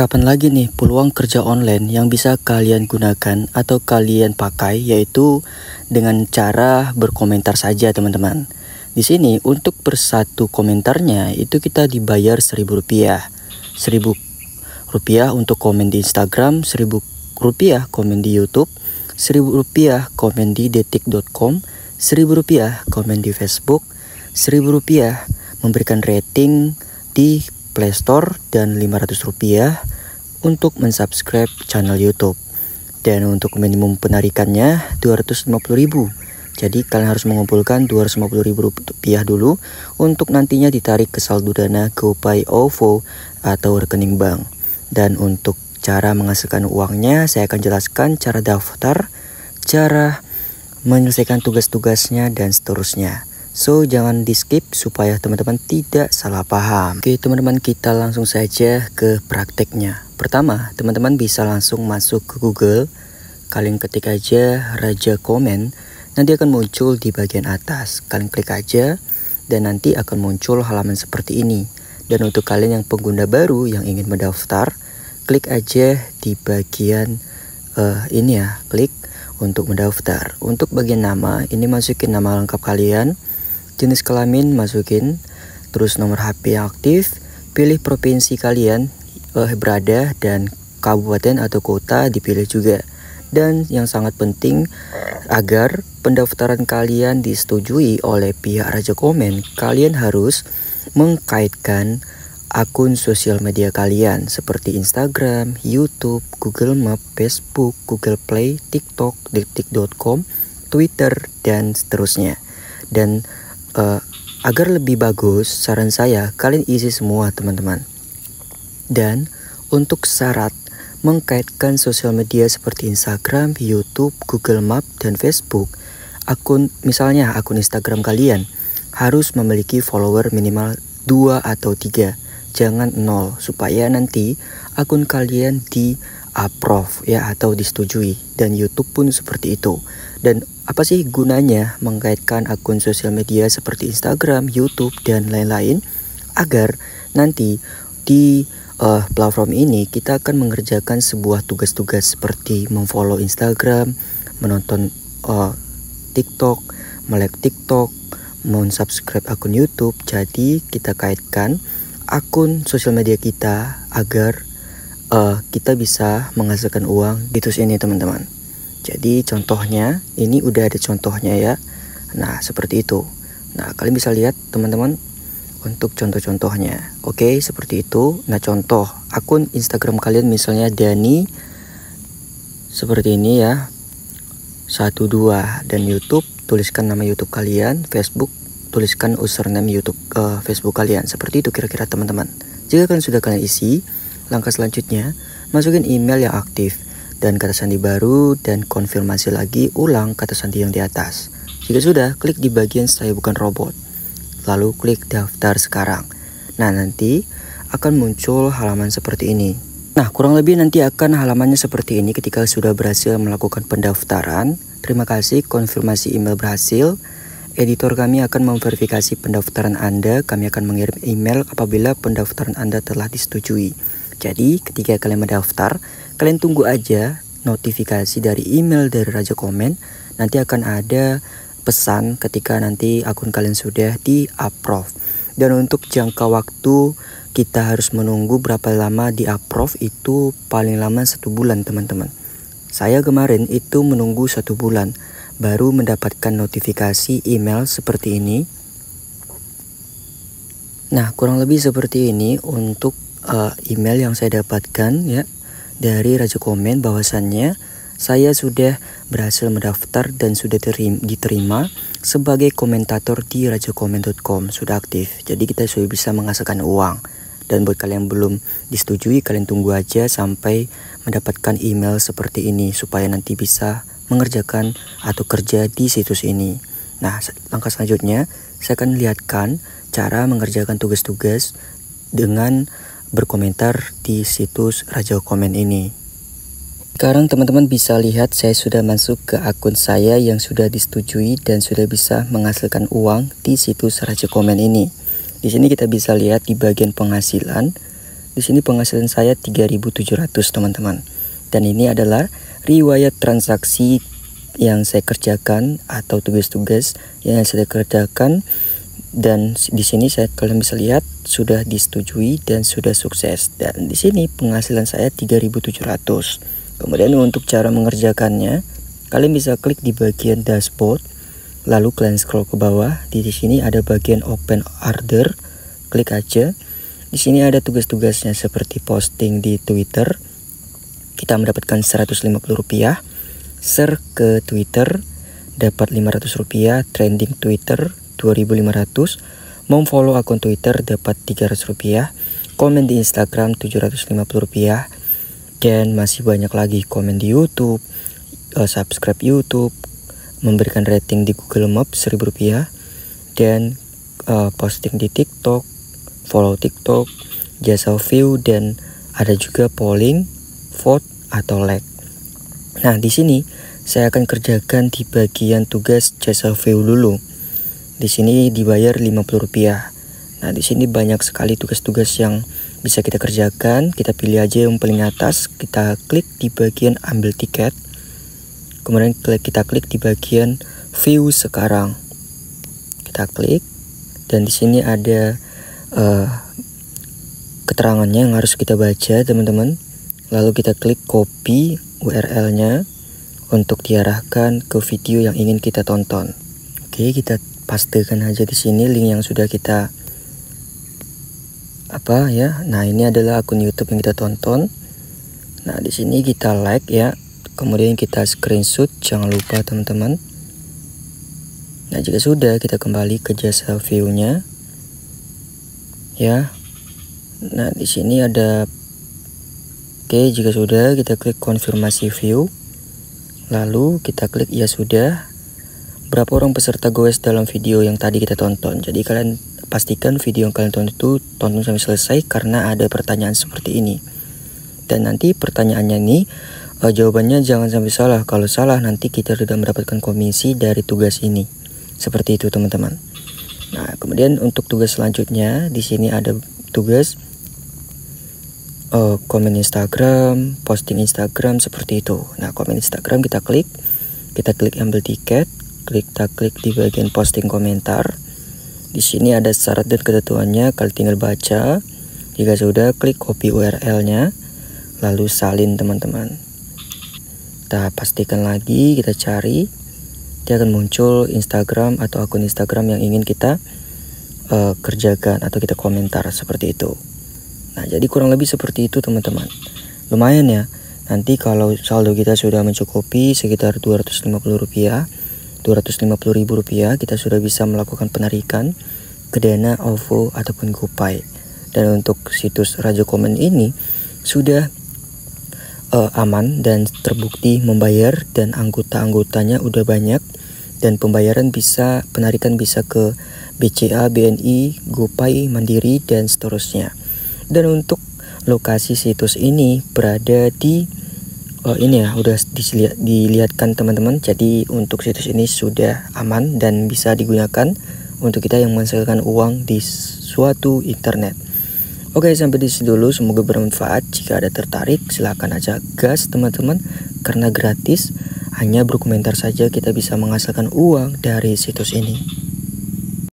Kapan lagi nih peluang kerja online yang bisa kalian gunakan atau kalian pakai yaitu dengan cara berkomentar saja teman-teman. Di sini untuk persatu komentarnya itu kita dibayar seribu rupiah. seribu rupiah untuk komen di Instagram, seribu rupiah komen di Youtube, seribu rupiah komen di detik.com, seribu rupiah komen di Facebook, seribu rupiah memberikan rating di Play Store dan 500 rupiah untuk mensubscribe channel YouTube. Dan untuk minimum penarikannya rp 250.000. Jadi kalian harus mengumpulkan 250.000 rupiah dulu untuk nantinya ditarik ke saldo dana GoPay OVO atau rekening bank. Dan untuk cara menghasilkan uangnya, saya akan jelaskan cara daftar, cara menyelesaikan tugas-tugasnya dan seterusnya. So jangan di skip supaya teman-teman tidak salah paham Oke teman-teman kita langsung saja ke prakteknya Pertama teman-teman bisa langsung masuk ke Google Kalian ketik aja Raja Komen Nanti akan muncul di bagian atas Kalian klik aja dan nanti akan muncul halaman seperti ini Dan untuk kalian yang pengguna baru yang ingin mendaftar Klik aja di bagian uh, ini ya Klik untuk mendaftar Untuk bagian nama ini masukin nama lengkap kalian jenis kelamin masukin, terus nomor HP yang aktif, pilih provinsi kalian eh, berada dan kabupaten atau kota dipilih juga. Dan yang sangat penting agar pendaftaran kalian disetujui oleh pihak Raja Komen, kalian harus mengkaitkan akun sosial media kalian seperti Instagram, YouTube, Google Map, Facebook, Google Play, TikTok, detik.com, Twitter, dan seterusnya. Dan uh, agar lebih bagus, saran saya kalian isi semua teman-teman. Dan untuk syarat mengkaitkan sosial media seperti Instagram, YouTube, Google Map, dan Facebook, akun misalnya akun Instagram kalian harus memiliki follower minimal 2 atau 3 jangan nol supaya nanti akun kalian di approve ya atau disetujui dan YouTube pun seperti itu. Dan apa sih gunanya mengkaitkan akun sosial media seperti Instagram, YouTube dan lain-lain agar nanti di uh, platform ini kita akan mengerjakan sebuah tugas-tugas seperti memfollow Instagram, menonton uh, TikTok, melek TikTok, mensubscribe akun YouTube. Jadi kita kaitkan akun sosial media kita agar uh, kita bisa menghasilkan uang di tools ini teman-teman. Jadi contohnya ini udah ada contohnya ya. Nah seperti itu. Nah kalian bisa lihat teman-teman untuk contoh-contohnya. Oke seperti itu. Nah contoh akun Instagram kalian misalnya Dani seperti ini ya. Satu dua dan YouTube tuliskan nama YouTube kalian, Facebook tuliskan username YouTube uh, Facebook kalian. Seperti itu kira-kira teman-teman. Jika kalian sudah kalian isi, langkah selanjutnya masukin email yang aktif dan kata sandi baru dan konfirmasi lagi ulang kata sandi yang di atas. Jika sudah, klik di bagian saya bukan robot. Lalu klik daftar sekarang. Nah, nanti akan muncul halaman seperti ini. Nah, kurang lebih nanti akan halamannya seperti ini ketika sudah berhasil melakukan pendaftaran. Terima kasih konfirmasi email berhasil. Editor kami akan memverifikasi pendaftaran Anda. Kami akan mengirim email apabila pendaftaran Anda telah disetujui. Jadi, ketika kalian mendaftar, kalian tunggu aja notifikasi dari email dari Raja Komen. Nanti akan ada pesan ketika nanti akun kalian sudah di approve. Dan untuk jangka waktu kita harus menunggu berapa lama di approve itu paling lama satu bulan teman-teman. Saya kemarin itu menunggu satu bulan baru mendapatkan notifikasi email seperti ini. Nah, kurang lebih seperti ini untuk uh, email yang saya dapatkan ya dari Raja Komen bahwasannya saya sudah berhasil mendaftar dan sudah diterima sebagai komentator di rajakomen.com sudah aktif. Jadi kita sudah bisa menghasilkan uang. Dan buat kalian yang belum disetujui, kalian tunggu aja sampai mendapatkan email seperti ini supaya nanti bisa mengerjakan atau kerja di situs ini. Nah, langkah selanjutnya saya akan lihatkan cara mengerjakan tugas-tugas dengan berkomentar di situs Raja Komen ini. Sekarang teman-teman bisa lihat saya sudah masuk ke akun saya yang sudah disetujui dan sudah bisa menghasilkan uang di situs Raja Komen ini. Di sini kita bisa lihat di bagian penghasilan. Di sini penghasilan saya 3.700 teman-teman. Dan ini adalah riwayat transaksi yang saya kerjakan atau tugas-tugas yang saya kerjakan dan di sini saya kalian bisa lihat sudah disetujui dan sudah sukses dan di sini penghasilan saya 3700 kemudian untuk cara mengerjakannya kalian bisa klik di bagian dashboard lalu kalian scroll ke bawah di sini ada bagian open order klik aja di sini ada tugas-tugasnya seperti posting di Twitter kita mendapatkan 150 rupiah share ke Twitter dapat 500 rupiah trending Twitter 2500 memfollow akun Twitter dapat 300 rupiah komen di Instagram 750 rupiah dan masih banyak lagi komen di YouTube eh, subscribe YouTube memberikan rating di Google map 1000 rupiah dan uh, posting di TikTok follow TikTok jasa view dan ada juga polling vote atau lag. Nah, di sini saya akan kerjakan di bagian tugas jasa view dulu. Di sini dibayar Rp50. Nah, di sini banyak sekali tugas-tugas yang bisa kita kerjakan. Kita pilih aja yang paling atas, kita klik di bagian ambil tiket. Kemudian kita klik di bagian view sekarang. Kita klik dan di sini ada uh, keterangannya yang harus kita baca, teman-teman. Lalu kita klik copy URL-nya untuk diarahkan ke video yang ingin kita tonton. Oke, kita pastikan aja di sini link yang sudah kita apa ya. Nah, ini adalah akun YouTube yang kita tonton. Nah, di sini kita like ya. Kemudian kita screenshot, jangan lupa teman-teman. Nah, jika sudah kita kembali ke jasa view-nya. Ya. Nah, di sini ada Oke, jika sudah kita klik konfirmasi view. Lalu kita klik ya sudah. Berapa orang peserta goes dalam video yang tadi kita tonton. Jadi kalian pastikan video yang kalian tonton itu tonton sampai selesai karena ada pertanyaan seperti ini. Dan nanti pertanyaannya ini uh, jawabannya jangan sampai salah. Kalau salah nanti kita tidak mendapatkan komisi dari tugas ini. Seperti itu teman-teman. Nah, kemudian untuk tugas selanjutnya di sini ada tugas uh, komen Instagram, posting Instagram seperti itu. Nah, komen Instagram kita klik, kita klik ambil tiket, klik tak klik di bagian posting komentar. Di sini ada syarat dan ketentuannya, kalian tinggal baca. Jika sudah, klik copy URL-nya, lalu salin teman-teman. Kita pastikan lagi, kita cari. Dia akan muncul Instagram atau akun Instagram yang ingin kita uh, kerjakan atau kita komentar seperti itu. Nah, jadi kurang lebih seperti itu teman-teman. Lumayan ya. Nanti kalau saldo kita sudah mencukupi sekitar 250 rupiah, 250 ribu rupiah, kita sudah bisa melakukan penarikan ke dana OVO ataupun GoPay. Dan untuk situs Raja Komen ini sudah uh, aman dan terbukti membayar dan anggota-anggotanya udah banyak dan pembayaran bisa penarikan bisa ke BCA, BNI, GoPay, Mandiri dan seterusnya. Dan untuk lokasi situs ini berada di oh ini ya udah dilihat, dilihatkan teman-teman. Jadi untuk situs ini sudah aman dan bisa digunakan untuk kita yang menghasilkan uang di suatu internet. Oke sampai di sini dulu semoga bermanfaat jika ada tertarik silahkan aja gas teman-teman karena gratis hanya berkomentar saja kita bisa menghasilkan uang dari situs ini.